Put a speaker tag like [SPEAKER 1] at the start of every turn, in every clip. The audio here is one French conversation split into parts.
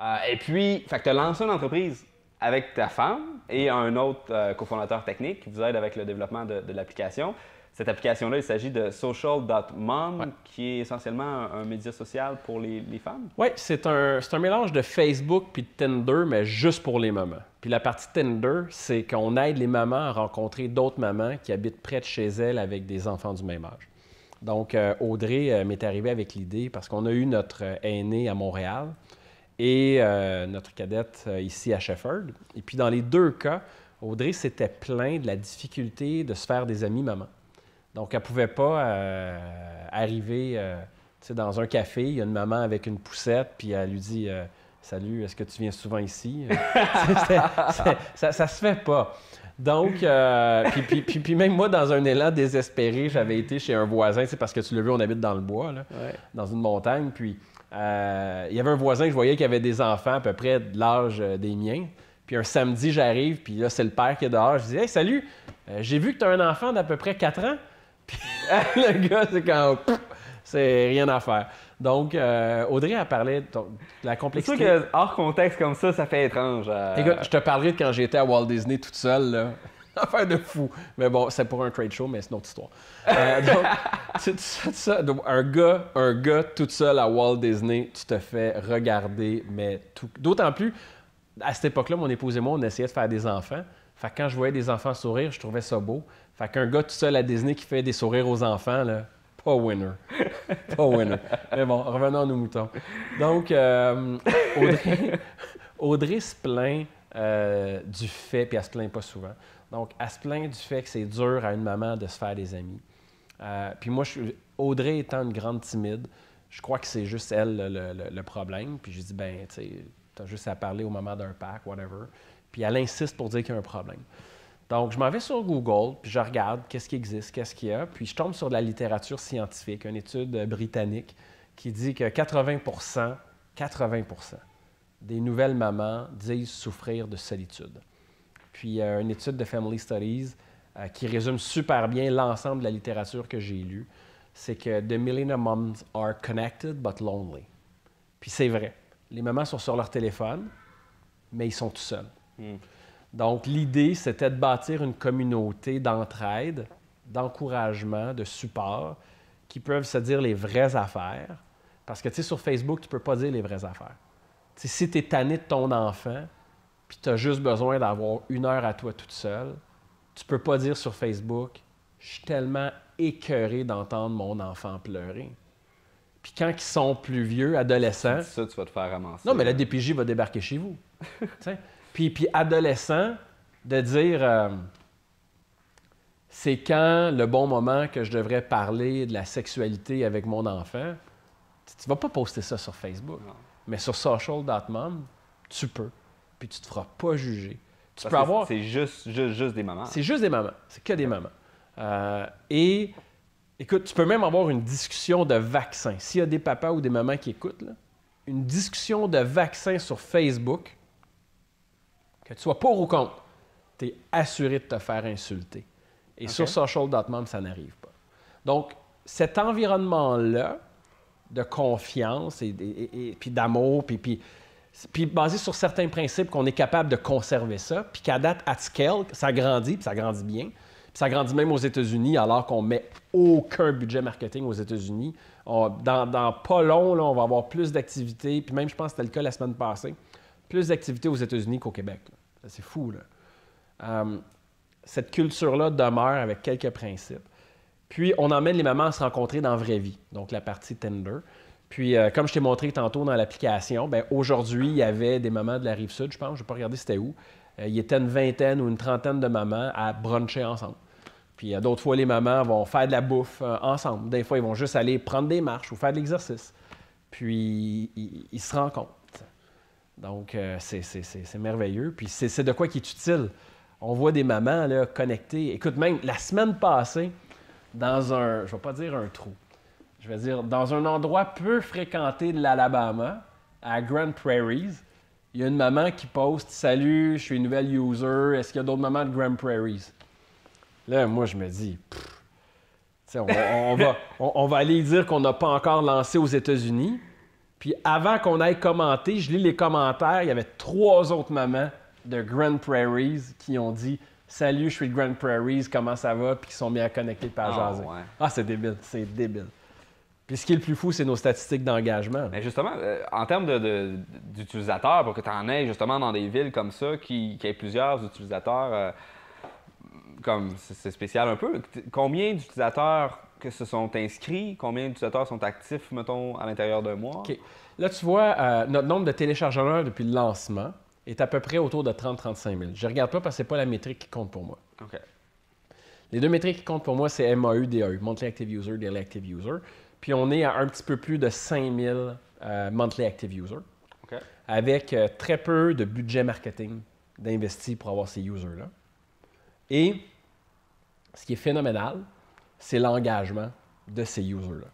[SPEAKER 1] Euh, et puis, tu as lancé une entreprise avec ta femme et un autre euh, cofondateur technique qui vous aide avec le développement de, l'application. Cette application-là, il s'agit de Social.mom, qui est essentiellement un, média social pour les, femmes. Oui, c'est un, mélange de Facebook puis de Tinder, mais juste pour les mamans. Puis la partie Tinder, c'est qu'on aide les mamans à rencontrer d'autres mamans qui habitent près de chez elles avec des enfants du même âge. Donc, euh, Audrey m'est arrivée avec l'idée parce qu'on a eu notre aîné à Montréal et euh, notre cadette euh, ici à Shefford. Et puis dans les deux cas, Audrey s'était plaint de la difficulté de se faire des amis maman. Donc elle ne pouvait pas euh, tu arriver dans un café, il y a une maman avec une poussette, puis elle lui dit Salut, est-ce que tu viens souvent ici Ça ne se fait pas. Donc, puis, même moi, dans un élan désespéré, j'avais été chez un voisin, c'est parce que tu l'as vu, on habite dans le bois, dans une montagne, puis euh, il y avait un voisin que je voyais qui avait des enfants à peu près de l'âge euh, des miens. Puis un samedi, j'arrive, puis là, c'est le père qui est dehors. Je dis Hey, salut, euh, j'ai vu que tu as un enfant d'à peu près 4 ans. Puis le gars, c'est quand. C'est rien à faire. Donc, Audrey a parlé de, la complexité. C'est sûr que hors contexte comme ça, ça fait étrange. Écoute, je te parlerai de quand j'étais à Walt Disney toute seule. Là. affaire de fou. Mais bon, c'est pour un trade show, mais c'est une autre histoire. Euh, donc, ça, un gars, un gars tout seul à Walt Disney, tu te fais regarder, mais tout. D'autant plus, à cette époque-là, mon épouse et moi, on essayait de faire des enfants. Fait que quand je voyais des enfants sourire, je trouvais ça beau. Fait qu'un gars tout seul à Disney qui fait des sourires aux enfants, là, pas winner. Pas winner. Mais bon, revenons à nos moutons. Donc, euh, Audrey, se plaint euh, du fait, puis elle se plaint pas souvent, donc, elle se plaint du fait que c'est dur à une maman de se faire des amis. Euh, puis moi, je, Audrey étant une grande timide, je crois que c'est juste elle le, problème. Puis je dis, « ben, tu sais, as juste à parler au moment d'un pack, whatever. Puis elle insiste pour dire qu'il y a un problème. Donc, je m'en vais sur Google, puis je regarde qu'est-ce qui existe, qu'est-ce qu'il y a. Puis je tombe sur de la littérature scientifique, une étude britannique qui dit que 80 80 des nouvelles mamans disent souffrir de solitude puis a euh, une étude de Family Studies euh, qui résume super bien l'ensemble de la littérature que j'ai lue. C'est que The of Moms are connected but lonely. Puis c'est vrai. Les mamans sont sur leur téléphone, mais ils sont tout seuls. Hmm. Donc l'idée, c'était de bâtir une communauté d'entraide, d'encouragement, de support, qui peuvent se dire les vraies affaires. Parce que, tu sais, sur Facebook, tu peux pas dire les vraies affaires. T'sais, si tu es tanné de ton enfant, puis tu as juste besoin d'avoir une heure à toi toute seule, tu peux pas dire sur Facebook Je suis tellement écœuré d'entendre mon enfant pleurer. Puis quand ils sont plus vieux, adolescents. Ça, tu vas te faire ramasser. Non, mais la DPJ va débarquer chez vous. puis, puis adolescent, de dire euh, C'est quand le bon moment que je devrais parler de la sexualité avec mon enfant. Tu, ne vas pas poster ça sur Facebook. Mais sur Social.mom, tu peux puis tu te feras pas juger. Tu avoir. C'est juste, juste, des mamans. C'est juste des mamans. C'est que des mamans. Euh, et écoute, tu peux même avoir une discussion de vaccin. S'il y a des papas ou des mamans qui écoutent, une discussion de vaccin sur Facebook, que tu sois pour ou contre, tu es assuré de te faire insulter. Et okay. sur social.mom, ça n'arrive pas. Donc, cet environnement-là de confiance et, puis d'amour, puis, puis puis basé sur certains principes qu'on est capable de conserver ça, puis qu'à date, at scale, ça grandit, puis ça grandit bien. Puis ça grandit même aux États-Unis, alors qu'on met aucun budget marketing aux États-Unis. Dans, pas long, on va avoir plus d'activités, puis même, je pense que c'était le cas la semaine passée, plus d'activités aux États-Unis qu'au Québec. C'est fou, là. Hum, cette culture-là demeure avec quelques principes. Puis, on emmène les mamans à se rencontrer dans la vraie vie, donc la partie tender ». Puis, euh, comme je t'ai montré tantôt dans l'application, ben, aujourd'hui, il y avait des mamans de la rive sud, je pense, je n'ai pas regardé c'était où. Euh, il y était une vingtaine ou une trentaine de mamans à bruncher ensemble. Puis, euh, d'autres fois, les mamans vont faire de la bouffe ensemble. Des fois, ils vont juste aller prendre des marches ou faire de l'exercice. Puis, ils, se rencontrent. Donc, c'est merveilleux. Puis, c'est de quoi qui est utile. On voit des mamans là, connectées. Écoute, même la semaine passée, dans un, je ne vais pas dire un trou, je veux dire, dans un endroit peu fréquenté de l'Alabama, à Grand Prairies, il y a une maman qui poste Salut, je suis une nouvelle user, est-ce qu'il y a d'autres mamans de Grand Prairies Là, moi, je me dis, on, va, aller dire qu'on n'a pas encore lancé aux États-Unis. Puis avant qu'on aille commenter, je lis les commentaires, il y avait trois autres mamans de Grand Prairies qui ont dit Salut, je suis de Grand Prairies, comment ça va Puis qui sont bien connectés connecter par ah, jaser. Ah, c'est débile, c'est débile. Puis ce qui est le plus fou, c'est nos statistiques d'engagement. Mais justement, euh, en termes d'utilisateurs, pour que tu en aies justement dans des villes comme ça, qui, qui aient plusieurs utilisateurs, euh, comme c'est spécial un peu, combien d'utilisateurs que se sont inscrits, combien d'utilisateurs sont actifs, mettons, à l'intérieur d'un mois? OK. Là, tu vois, euh, notre nombre de téléchargeurs depuis le lancement est à peu près autour de 30-35 000. Je ne regarde pas parce que ce n'est pas la métrique qui compte pour moi. OK. Les deux métriques qui comptent pour moi, c'est MAU, DAU, Monthly Active User, Daily Active User. Puis on est à un petit peu plus de 5000 euh, Monthly Active User, avec euh, très peu de budget marketing d'investi pour avoir ces users-là. Et ce qui est phénoménal, c'est l'engagement de ces users-là.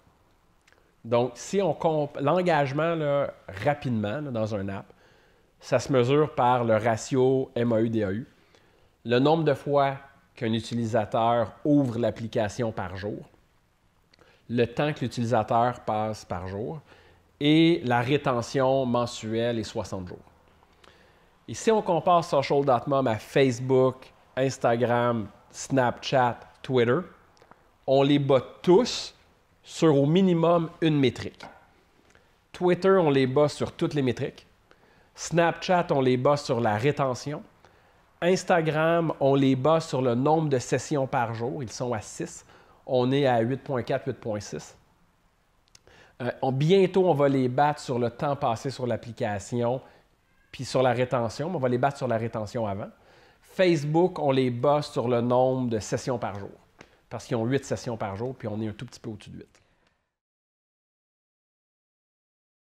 [SPEAKER 1] Donc, si on compte l'engagement rapidement dans un app, ça se mesure par le ratio MAU-DAU, le nombre de fois qu'un utilisateur ouvre l'application par jour, le temps que l'utilisateur passe par jour et la rétention mensuelle est 60 jours. Et si on compare Social.mom à Facebook, Instagram, Snapchat, Twitter, on les bat tous sur au minimum une métrique. Twitter, on les bat sur toutes les métriques. Snapchat, on les bat sur la rétention. Instagram, on les bat sur le nombre de sessions par jour. Ils sont à 6. On est à 8.4, 8.6. Euh, bientôt, on va les battre sur le temps passé sur l'application, puis sur la rétention. on va les battre sur la rétention avant. Facebook, on les bat sur le nombre de sessions par jour, parce qu'ils ont 8 sessions par jour, puis on est un tout petit peu au-dessus de 8.